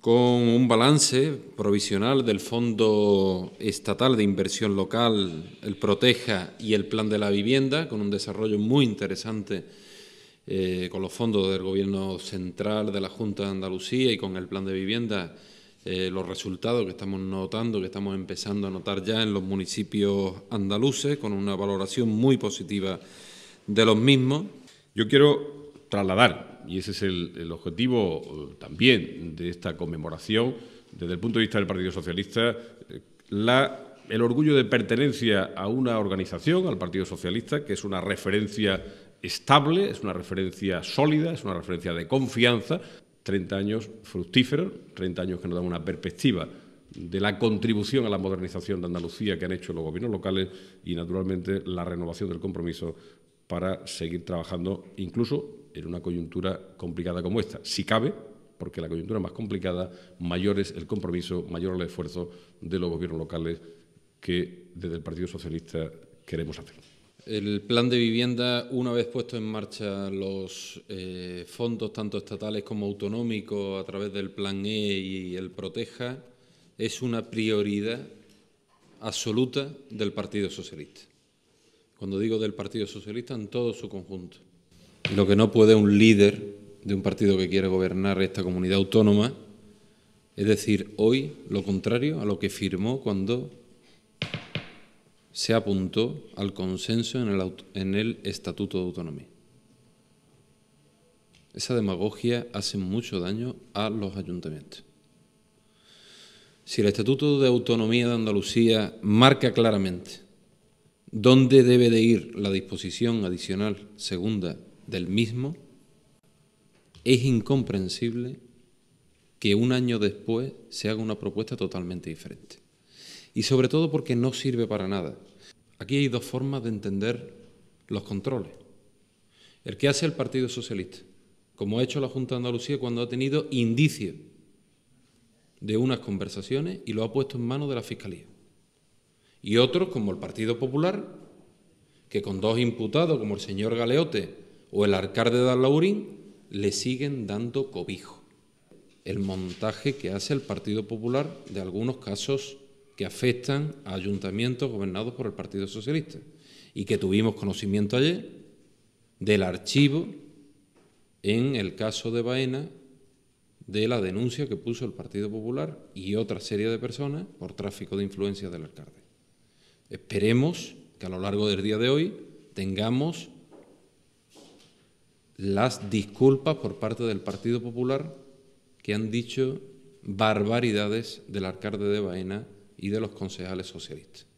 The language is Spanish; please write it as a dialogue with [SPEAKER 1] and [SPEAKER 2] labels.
[SPEAKER 1] con un balance provisional del Fondo Estatal de Inversión Local, el Proteja y el Plan de la Vivienda, con un desarrollo muy interesante eh, con los fondos del Gobierno Central de la Junta de Andalucía y con el Plan de Vivienda, eh, los resultados que estamos notando, que estamos empezando a notar ya en los municipios andaluces, con una valoración muy positiva
[SPEAKER 2] de los mismos. Yo quiero trasladar y ese es el, objetivo eh, también de esta conmemoración, desde el punto de vista del Partido Socialista, eh, el orgullo de pertenencia a una organización, al Partido Socialista, que es una referencia estable, es una referencia sólida, es una referencia de confianza. 30 años fructíferos, 30 años que nos dan una perspectiva de la contribución a la modernización de Andalucía que han hecho los gobiernos locales y, naturalmente, la renovación del compromiso para seguir trabajando incluso en una coyuntura complicada como esta. Si cabe, porque la coyuntura más complicada, mayor es el compromiso, mayor el esfuerzo de los gobiernos locales que desde el Partido Socialista queremos hacer.
[SPEAKER 1] El plan de vivienda, una vez puesto en marcha los eh, fondos, tanto estatales como autonómicos, a través del Plan E y el Proteja, es una prioridad absoluta del Partido Socialista. Cuando digo del Partido Socialista, en todo su conjunto. Lo que no puede un líder de un partido que quiere gobernar esta comunidad autónoma es decir hoy lo contrario a lo que firmó cuando se apuntó al consenso en el, en el Estatuto de Autonomía. Esa demagogia hace mucho daño a los ayuntamientos. Si el Estatuto de Autonomía de Andalucía marca claramente dónde debe de ir la disposición adicional segunda del mismo, es incomprensible que un año después se haga una propuesta totalmente diferente. Y sobre todo porque no sirve para nada. Aquí hay dos formas de entender los controles. El que hace el Partido Socialista, como ha hecho la Junta de Andalucía cuando ha tenido indicios de unas conversaciones y lo ha puesto en manos de la Fiscalía. Y otros, como el Partido Popular, que con dos imputados, como el señor Galeote o el alcalde de Alaurín le siguen dando cobijo. El montaje que hace el Partido Popular de algunos casos que afectan a ayuntamientos gobernados por el Partido Socialista y que tuvimos conocimiento ayer del archivo en el caso de Baena de la denuncia que puso el Partido Popular y otra serie de personas por tráfico de influencias del alcalde. Esperemos que a lo largo del día de hoy tengamos las disculpas por parte del Partido Popular que han dicho barbaridades del alcalde de Baena y de los concejales socialistas.